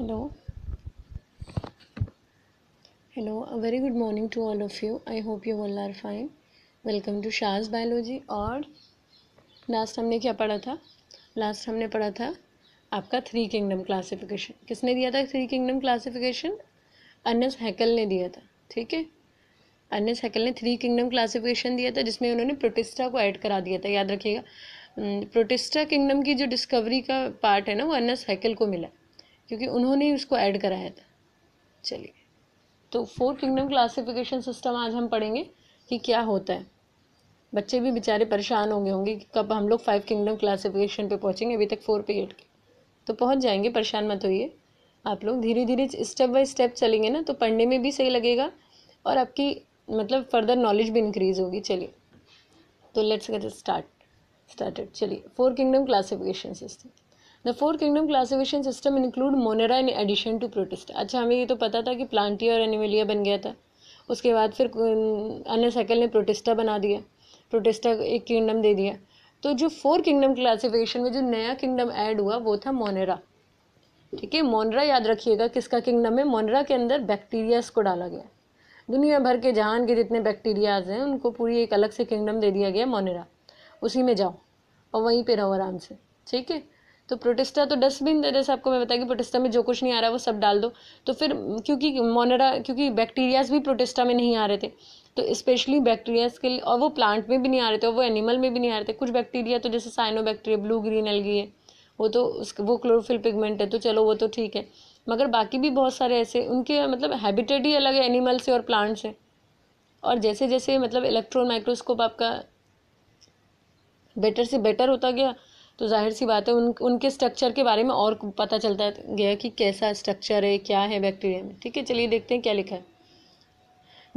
hello hello very good morning to all of you I hope you well are fine welcome to शाज biology और last हमने क्या पढ़ा था last हमने पढ़ा था आपका थ्री किंगडम क्लासिफिकेशन किसने दिया था three kingdom classification Ernst Haeckel ने दिया था ठीक है अनस हैकल ने थ्री किंगडम क्लासिफिकेशन दिया था जिसमें उन्होंने प्रोटिस्टा को ऐड करा दिया था याद रखिएगा प्रोटिस्टा hmm, किंगडम की जो डिस्कवरी का पार्ट है ना वो अनस हैकल को मिला क्योंकि उन्होंने ही उसको ऐड कराया था चलिए तो फोर किंगडम क्लासिफिकेशन सिस्टम आज हम पढ़ेंगे कि क्या होता है बच्चे भी बेचारे परेशान होंगे होंगे कि कब हम लोग फाइव किंगडम क्लासिफिकेशन पे पहुँचेंगे अभी तक फोर पे के तो पहुँच जाएंगे परेशान मत होइए आप लोग धीरे धीरे स्टेप बाय स्टेप चलेंगे ना तो पढ़ने में भी सही लगेगा और आपकी मतलब फर्दर नॉलेज भी इंक्रीज होगी चलिए तो लेट्स गेट स्टार्ट स्टार्टेड चलिए four kingdom classification system the four kingdom classification system include Monera in addition to protist अच्छा हमें ये तो पता था कि प्लांटिया और एनिमेलिया बन गया था उसके बाद फिर अन्य साइकिल ने प्रोटिस्टा बना दिया प्रोटिस्टा एक किंगडम दे दिया तो जो फोर किंगडम क्लासिफिकेशन में जो नया किंगडम ऐड हुआ वो था मोनेरा ठीक है मोनरा याद रखिएगा किसका किंगडम है मोनरा के अंदर बैक्टीरियाज को डाला गया दुनिया भर के जहान के जितने बैक्टीरियाज हैं उनको पूरी एक अलग से किंगडम दे दिया गया मोनेरा उसी में जाओ और वहीं पे रहो आराम से ठीक है तो प्रोटेस्टा तो डस्टबिन जैसे आपको मैं बताया कि प्रोटेस्टा में जो कुछ नहीं आ रहा वो सब डाल दो तो फिर क्योंकि मोनरा क्योंकि बैक्टीरियाज भी प्रोटेस्टा में नहीं आ रहे थे तो स्पेशली बैक्टीरियाज के लिए और वो प्लांट में भी नहीं आ रहे थे और वो एनिमल में भी नहीं आ रहे थे कुछ बैक्टीरिया तो जैसे cyanobacteria blue green algae है वो तो उसके वो क्लोरोफिल पिगमेंट है तो चलो वो तो ठीक है मगर बाकी भी बहुत सारे ऐसे उनके मतलब हैबिटेट ही अलग है एनिमल से और प्लांट से और जैसे जैसे मतलब इलेक्ट्रॉन माइक्रोस्कोप आपका बेटर से बेटर होता गया तो जाहिर सी बात है उन उनके स्ट्रक्चर के बारे में और पता चलता गया कि कैसा स्ट्रक्चर है क्या है बैक्टीरिया में ठीक है चलिए देखते हैं क्या लिखा है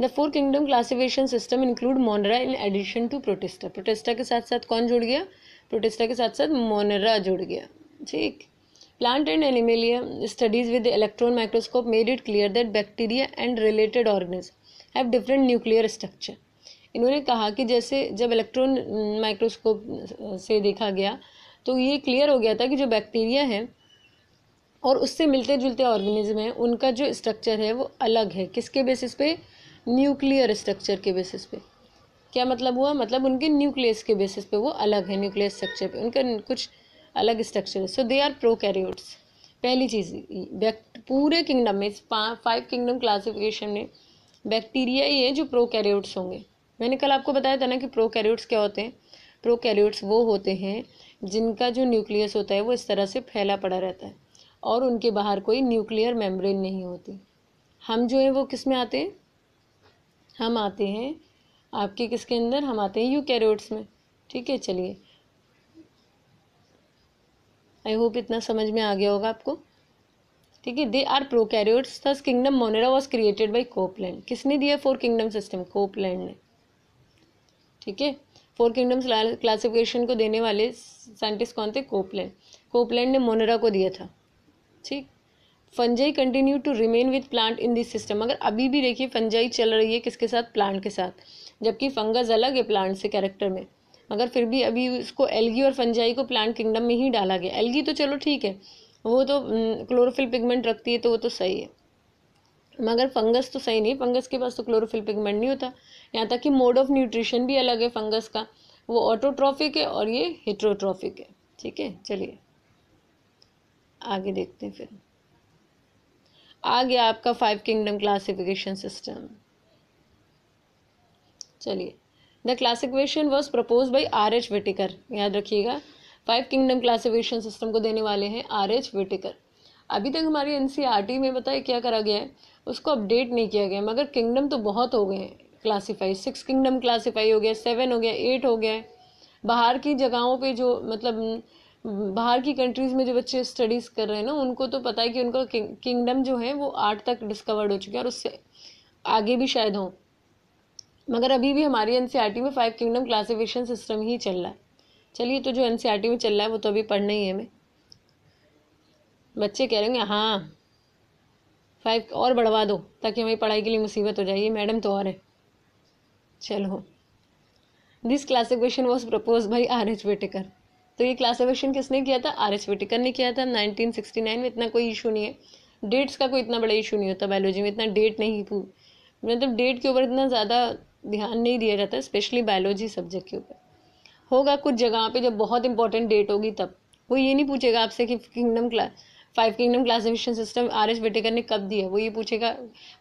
the four kingdom classification system include monera in addition to protista protista के साथ साथ कौन जुड़ गया प्रोटेस्टा के साथ साथ मोनरा जुड़ गया ठीक plant and animalia studies with electron microscope made it clear that bacteria and related related have different nuclear structure इन्होंने कहा कि जैसे जब इलेक्ट्रॉन माइक्रोस्कोप से देखा गया तो ये क्लियर हो गया था कि जो बैक्टीरिया है और उससे मिलते जुलते ऑर्गेनिज्म हैं उनका जो स्ट्रक्चर है वो अलग है किसके बेसिस पे न्यूक्लियर स्ट्रक्चर के बेसिस पे क्या मतलब हुआ मतलब उनके न्यूक्लियस के बेसिस पे वो अलग है न्यूक्लियर स्ट्रक्चर पे उनका कुछ अलग स्ट्रक्चर है सो दे आर प्रोकैरियोट्स पहली चीज़ पूरे किंगडम में फाइव किंगडम क्लासिफिकेशन में बैक्टीरिया ही है जो प्रोकैरियोट्स होंगे मैंने कल आपको बताया था ना कि प्रोकैरियोट्स क्या होते हैं प्रोकैरियोट्स वो होते हैं जिनका जो न्यूक्लियस होता है वो इस तरह से फैला पड़ा रहता है और उनके बाहर कोई न्यूक्लियर मेम्ब्रेन नहीं होती हम जो है वो किस में आते हैं हम आते हैं आपके किसके अंदर हम आते हैं यू में ठीक है चलिए आई होप इतना समझ में आ गया होगा आपको ठीक है they are prokaryotes thus kingdom monera was created by Copeland किसने दिया फोर किंगडम सिस्टम कोपलैंड ने ठीक है फोर किंगडम्स क्लासिफिकेशन को देने वाले साइंटिस्ट कौन थे कोपलैंड कोपलैंड ने मोनरा को दिया था ठीक fungi continue to remain with plant in this system अगर अभी भी देखिए फंजाई चल रही है किसके साथ प्लांट के साथ जबकि फंगस अलग है प्लांट से कैरेक्टर में मगर फिर भी अभी उसको एलगी और फंजाई को प्लांट किंगडम में ही डाला गया एलगी तो चलो ठीक है वो तो क्लोरोफिल हम्म, पिगमेंट रखती है तो वो तो सही है मगर फंगस तो सही नहीं फंगस के पास तो क्लोरोफिल पिगमेंट नहीं होता यहाँ तक कि मोड ऑफ न्यूट्रिशन भी अलग है फंगस का वो ऑटोट्रॉफिक है और ये हिट्रोट्रॉफिक है ठीक है चलिए आगे देखते हैं फिर आ गया आपका फाइव किंगडम क्लासिफिकेशन सिस्टम चलिए the classification was propose by R H Whittaker याद रखिएगा फाइव किंगडम क्लासिफिकेशन सिस्टम को देने वाले हैं आर एच वेटिकर अभी तक हमारी एन e में बताए क्या करा गया है उसको अपडेट नहीं किया गया मगर किंगडम तो बहुत हो गए हैं क्लासीफाई सिक्स किंगडम क्लासीफाई हो गया सेवन हो गया एट हो गया बाहर की जगहों पे जो मतलब बाहर की कंट्रीज़ में जो बच्चे स्टडीज़ कर रहे हैं ना उनको तो पता है कि उनका किंगडम जो है वो आठ तक डिस्कवर्ड हो चुके हैं और उससे आगे भी शायद हों मगर अभी भी हमारी एन e में फाइव किंगडम क्लासिफिकेशन सिस्टम ही चल रहा है चलिए तो जो एन e में चल रहा है वो तो अभी पढ़ना ही है हमें बच्चे कह रहे होंगे हाँ फाइव और बढ़वा दो ताकि हमारी पढ़ाई के लिए मुसीबत हो जाएगी मैडम तो और है चलो this classic question was propose by R H Whittaker तो ये क्लासिक क्वेश्चन किसने किया था आर एच वेटेकर ने किया था नाइनटीन सिक्सटी नाइन में इतना कोई इशू नहीं है डेट्स का कोई इतना बड़ा इशू नहीं होता बायोलॉजी में इतना डेट नहीं मतलब डेट के ऊपर इतना ज़्यादा ध्यान नहीं दिया जाता स्पेशली बायोलॉजी सब्जेक्ट के ऊपर होगा कुछ जगह पे जब बहुत इंपॉर्टेंट डेट होगी तब वो ये नहीं पूछेगा आपसे कि kingdom class five kingdom classification system R S Whittaker ने कब दिया वो ये पूछेगा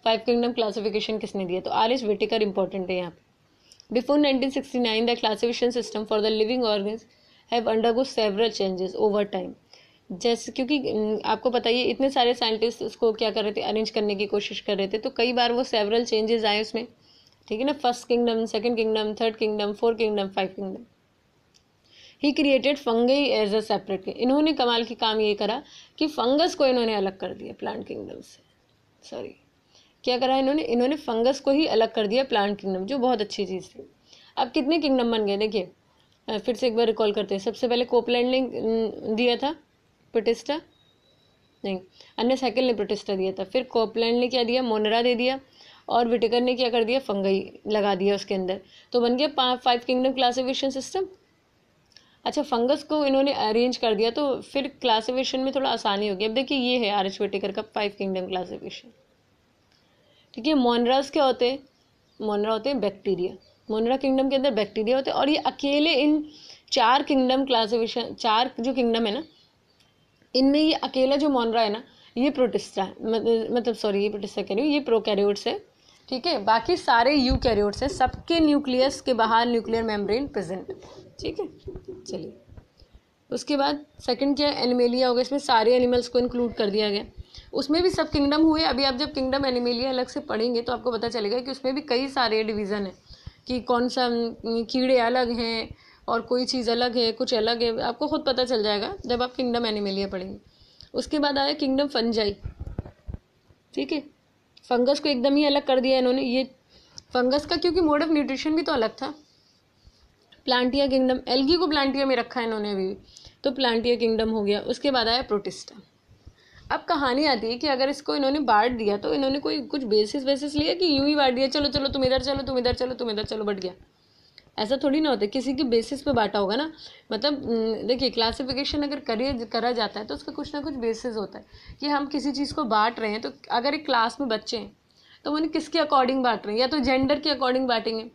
फाइव किंगडम क्लासिफिकेशन किसने दिया तो आर एस वेटेकर इंपॉर्टेंट है यहाँ पे before nineteen sixty nine the classification system for the living organs have undergo several changes over time जैसे क्योंकि आपको पता ही इतने सारे साइंटिस्ट उसको क्या कर रहे थे अरेंज करने की कोशिश कर रहे थे तो कई बार वो सेवरल चेंजेस आए उसमें ठीक है ना first kingdom second kingdom third kingdom fourth kingdom five kingdom ही created fungi as a separate इन्होंने कमाल की काम ये करा कि फंगस को इन्होंने अलग कर दिया प्लांट किंगडम से सॉरी क्या करा इन्होंने इन्होंने फंगस को ही अलग कर दिया प्लांट किंगडम जो बहुत अच्छी चीज़ थी अब कितने किंगडम बन गए देखिए फिर से एक बार रिकॉल करते हैं सबसे पहले कोपलैंड ने दिया था प्रोटेस्टा नहीं अन्य साइकिल ने प्रोटेस्टा दिया था फिर कोपलैंड ने क्या दिया मोनरा दे दिया और विटेकर ने क्या कर दिया फंगई लगा दिया उसके अंदर तो बन गया फाइव किंगडम क्लासिफिकेशन सिस्टम अच्छा फंगस को इन्होंने अरेंज कर दिया तो फिर क्लासिफिकेशन में थोड़ा आसानी होगी अब देखिए ये है आर एच वेटेकर का फाइव किंगडम क्लासिफिकेशन ठीक है मोनराज क्या होते हैं मोनरा होते हैं बैक्टीरिया मोनरा किंगडम के अंदर बैक्टीरिया होते हैं और ये अकेले इन चार किंगडम क्लासिफिकेशन चार जो किंगडम है ना इनमें ये अकेला जो मोनरा है ना ये प्रोटिस्टा मतलब सॉरी ये प्रोटिस्टा कह रही हूँ ये प्रोकैरियोट्स है ठीक है बाकी सारे यू कैरियोट्स हैं सबके न्यूक्लियस के बाहर न्यूक्लियर मेम्ब्रेन प्रेजेंट ठीक है चलिए उसके बाद सेकंड क्या एनिमेलिया हो गया इसमें सारे एनिमल्स को इंक्लूड कर दिया गया उसमें भी सब किंगडम हुए अभी आप जब किंगडम एनिमेलिया अलग से पढ़ेंगे तो आपको पता चलेगा कि उसमें भी कई सारे डिवीज़न हैं कि कौन सा कीड़े अलग हैं और कोई चीज़ अलग है कुछ अलग है आपको खुद पता चल जाएगा जब आप किंगडम एनिमेलिया पढ़ेंगे उसके बाद आया किंगडम फंजाई ठीक है फंगस को एकदम ही अलग कर दिया इन्होंने ये फंगस का क्योंकि मोड ऑफ न्यूट्रिशन भी तो अलग था प्लांटिया किंगडम एल्गी को प्लांटिया में रखा है इन्होंने अभी तो प्लांटिया किंगडम हो गया उसके बाद आया प्रोटिस्टा अब कहानी आती है कि अगर इसको इन्होंने बांट दिया तो इन्होंने कोई कुछ बेसिस वेसिस लिया कि यूं ही बांट दिया चलो चलो तुम इधर चलो तुम इधर चलो तुम इधर चलो बट गया ऐसा थोड़ी ना होता है किसी के बेसिस पे बांटा होगा ना मतलब देखिए क्लासिफिकेशन अगर करिए करा जाता है तो उसका कुछ ना कुछ बेसिस होता है कि हम किसी चीज़ को बांट रहे हैं तो अगर एक क्लास में बच्चे हैं तो उन्हें किसके अकॉर्डिंग बांट रहे हैं या तो जेंडर के अकॉर्डिंग बांटेंगे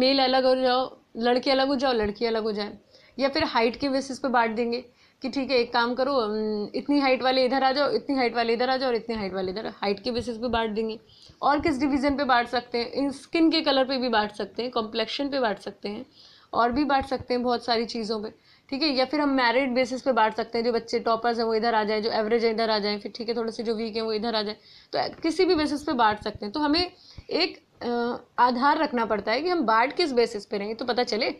मेल अलग हो जाओ लड़के अलग हो जाओ लड़की अलग हो जाए या फिर हाइट के बेसिस पे बांट देंगे कि ठीक है एक काम करो इतनी हाइट वाले इधर आ जाओ इतनी हाइट वाले इधर आ जाओ और इतनी हाइट वाले इधर हाइट के बेसिस पे बांट देंगे और किस डिवीज़न पे बांट सकते हैं स्किन के कलर पे भी बांट सकते हैं कॉम्प्लेक्शन पे बांट सकते हैं और भी बांट सकते हैं बहुत सारी चीज़ों पे ठीक है या फिर हम मैरिड बेसिस पे बांट सकते हैं जो बच्चे टॉपर्स हैं वो इधर आ जाए जो एवरेज है इधर आ जाए फिर ठीक है थोड़े से जो वीक हैं वो इधर आ जाए तो किसी भी बेसिस पे बांट सकते हैं तो हमें एक आधार रखना पड़ता है कि हम बाट किस बेसिस पे रहेंगे तो पता चले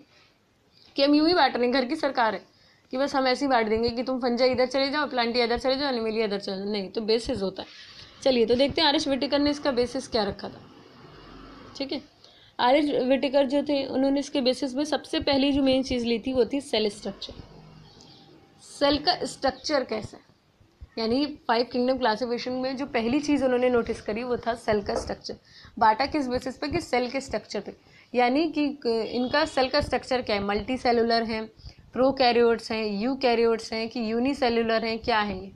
कि हम यूँ ही बांट रहे हैं घर की सरकार है कि बस हम ऐसे ही बांट देंगे कि तुम फंजा इधर चले जाओ प्लांटी इधर चले जाओ एनिमेलिया इधर चले जाओ नहीं तो बेसिस होता है चलिए तो देखते हैं आरिश विटिकर ने इसका बेसिस क्या रखा था ठीक है आरिश विटिकर जो थे उन्होंने इसके बेसिस में सबसे पहली जो मेन चीज़ ली थी वो थी सेल स्ट्रक्चर सेल का स्ट्रक्चर कैसा है यानी फाइव किंगडम क्लासिफिकेशन में जो पहली चीज़ उन्होंने नोटिस करी वो था सेल का स्ट्रक्चर बाटा किस बेसिस पे कि सेल के स्ट्रक्चर पे यानी कि इनका सेल का स्ट्रक्चर क्या है मल्टी सेलुलर है प्रो कैरियोड्स हैं यू कैरियोड्स हैं कि यूनी सेलुलर हैं क्या है ये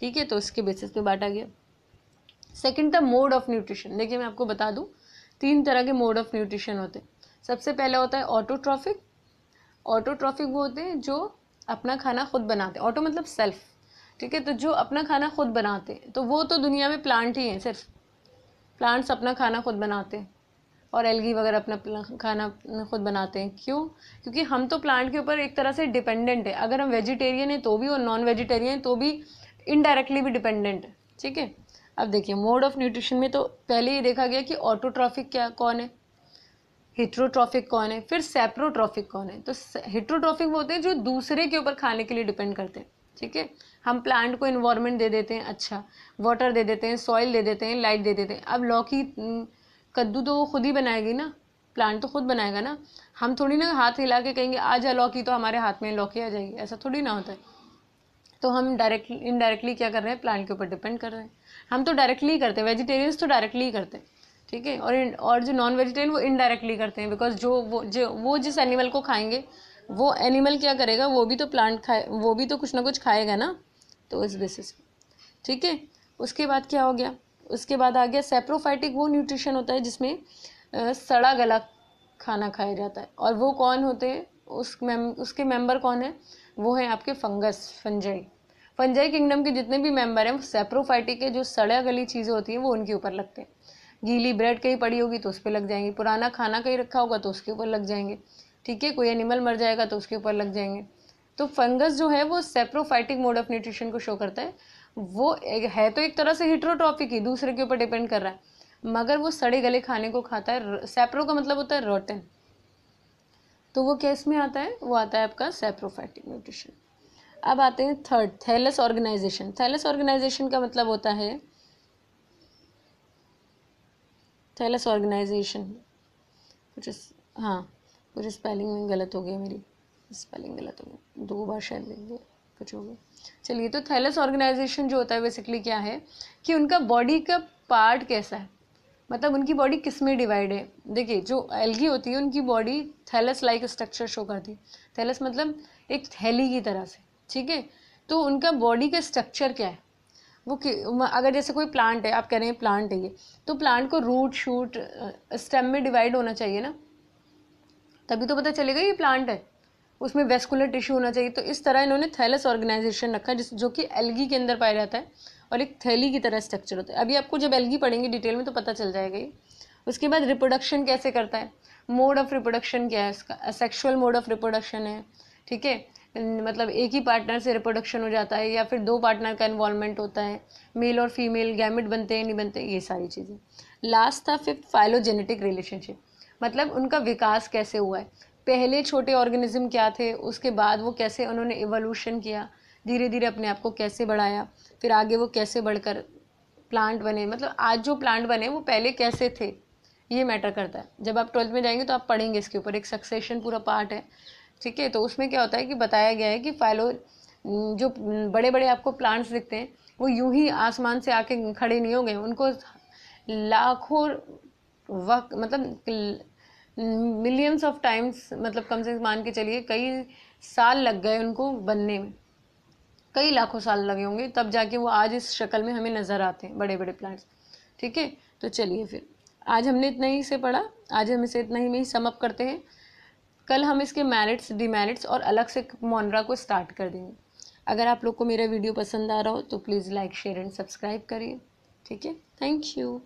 ठीक है तो उसके बेसिस पे बांटा गया सेकेंड था मोड ऑफ न्यूट्रिशन देखिए मैं आपको बता दूँ तीन तरह के मोड ऑफ न्यूट्रिशन होते हैं सबसे पहला होता है ऑटोट्रॉफिक ऑटोट्रॉफिक वो होते हैं जो अपना खाना खुद बनाते हैं ऑटो मतलब सेल्फ ठीक है तो जो अपना खाना खुद बनाते हैं तो वो तो दुनिया में प्लांट ही हैं सिर्फ प्लांट्स अपना खाना खुद बनाते हैं और एलगी वगैरह अपना खाना खुद बनाते हैं क्यों क्योंकि हम तो प्लांट के ऊपर एक तरह से डिपेंडेंट है अगर हम वेजिटेरियन हैं तो भी और नॉन वेजिटेरियन हैं तो भी इनडायरेक्टली भी डिपेंडेंट है ठीक है अब देखिए मोड ऑफ न्यूट्रिशन में तो पहले ही देखा गया कि ऑटोट्रॉफिक क्या कौन है हिट्रोट्रॉफिक कौन है फिर सेप्रोट्रॉफिक कौन है तो हिट्रोट्रॉफिक वो होते हैं जो दूसरे के ऊपर खाने के लिए डिपेंड करते हैं ठीक है हम प्लांट को इन्वायरमेंट दे देते हैं अच्छा वाटर दे देते हैं सॉइल दे देते हैं लाइट दे देते हैं अब लौकी हम्म, कद्दू तो वो खुद ही बनाएगी ना प्लांट तो खुद बनाएगा ना हम थोड़ी ना हाथ हिला के कहेंगे आ जा लौकी तो हमारे हाथ में लौकी आ जाएगी ऐसा थोड़ी ना होता है तो हम डायरेक्टली इनडायरेक्टली क्या कर रहे हैं प्लांट के ऊपर डिपेंड कर रहे हैं हम तो डायरेक्टली करते हैं वेजिटेरियंस तो डायरेक्टली करते हैं ठीक है और और जो नॉन वेजिटेरियन वो इनडायरेक्टली करते हैं बिकॉज जो वो जो वो जिस एनिमल को खाएंगे वो एनिमल क्या करेगा वो भी तो प्लांट खाए वो भी तो कुछ ना कुछ खाएगा ना तो इस बेसिस पे ठीक है उसके बाद क्या हो गया उसके बाद आ गया सेप्रोफाइटिक वो न्यूट्रिशन होता है जिसमें सड़ा गला खाना खाया जाता है और वो कौन होते हैं उस मेम उसके मेंबर कौन है वो है आपके फंगस फंजाई फंजाई किंगडम के जितने भी मेंबर हैं वो सेप्रोफाइटिक के जो सड़ा गली चीज़ें होती हैं वो उनके ऊपर लगते हैं गीली ब्रेड कहीं पड़ी होगी तो उस पर लग जाएंगी पुराना खाना कहीं रखा होगा तो उसके ऊपर लग जाएंगे ठीक है कोई एनिमल मर जाएगा तो उसके ऊपर लग जाएंगे तो फंगस जो है वो सेप्रोफाइटिक मोड ऑफ न्यूट्रिशन को शो करता है वो है तो एक तरह से हिट्रोट्रॉपिक ही दूसरे के ऊपर डिपेंड कर रहा है मगर वो सड़े गले खाने को खाता है सेप्रो का मतलब होता है रोटन तो वो केस में आता है वो आता है आपका सेप्रोफाइटिक न्यूट्रिशन अब आते हैं third thallus organisation thallus organisation का मतलब होता है थैलस ऑर्गेनाइजेशन कुछ हाँ कुछ स्पेलिंग में गलत हो गया मेरी स्पेलिंग गलत हो गया दो बार शायद लिख दिया कुछ हो गया चलिए तो थैलस ऑर्गेनाइजेशन जो होता है बेसिकली क्या है कि उनका बॉडी का पार्ट कैसा है मतलब उनकी बॉडी किस में डिवाइड है देखिए जो एल्गी होती है उनकी body thallus like structure show करती है थैलस मतलब एक थैली की तरह से ठीक है तो उनका बॉडी का स्ट्रक्चर क्या है वो कि अगर जैसे कोई प्लांट है आप कह रहे हैं प्लांट है ये तो प्लांट को रूट शूट स्टेम में डिवाइड होना चाहिए ना तभी तो पता चलेगा ये प्लांट है उसमें वेस्कुलर टिश्यू होना चाहिए तो इस तरह इन्होंने थैलस ऑर्गेनाइजेशन रखा है जिस जो कि एलगी के अंदर पाया जाता है और एक थैली की तरह स्ट्रक्चर होता है अभी आपको जब एलगी पढ़ेंगे डिटेल में तो पता चल जाएगा ये उसके बाद रिप्रोडक्शन कैसे करता है मोड ऑफ रिप्रोडक्शन क्या है इसका सेक्शुअल मोड ऑफ रिप्रोडक्शन है ठीक है मतलब एक ही पार्टनर से रिप्रोडक्शन हो जाता है या फिर दो पार्टनर का इन्वॉल्वमेंट होता है मेल और फीमेल गैमिट बनते हैं नहीं बनते ये सारी चीज़ें लास्ट था फिफ्थ फाइलोजेनेटिक रिलेशनशिप मतलब उनका विकास कैसे हुआ है पहले छोटे ऑर्गेनिज्म क्या थे उसके बाद वो कैसे उन्होंने एवोल्यूशन किया धीरे धीरे अपने आप को कैसे बढ़ाया फिर आगे वो कैसे बढ़कर प्लांट बने मतलब आज जो प्लांट बने वो पहले कैसे थे ये मैटर करता है जब आप ट्वेल्थ में जाएंगे तो आप पढ़ेंगे इसके ऊपर एक सक्सेशन पूरा पार्ट है ठीक है तो उसमें क्या होता है कि बताया गया है कि फाइलो जो बड़े बड़े आपको प्लांट्स दिखते हैं वो यूं ही आसमान से आके खड़े नहीं हो गए उनको लाखों वक्त मतलब मिलियंस ऑफ टाइम्स मतलब कम से कम मान के चलिए कई साल लग गए उनको बनने में कई लाखों साल लगे होंगे तब जाके वो आज इस शक्ल में हमें नज़र आते हैं बड़े बड़े प्लांट्स ठीक है तो चलिए फिर आज हमने इतना ही से पढ़ा आज हम इसे इतना ही में ही समअप करते हैं कल हम इसके मैरिट्स डिमेरिट्स और अलग से मोनरा को स्टार्ट कर देंगे अगर आप लोग को मेरा वीडियो पसंद आ रहा हो तो please like share and subscribe करिए ठीक है थैंक यू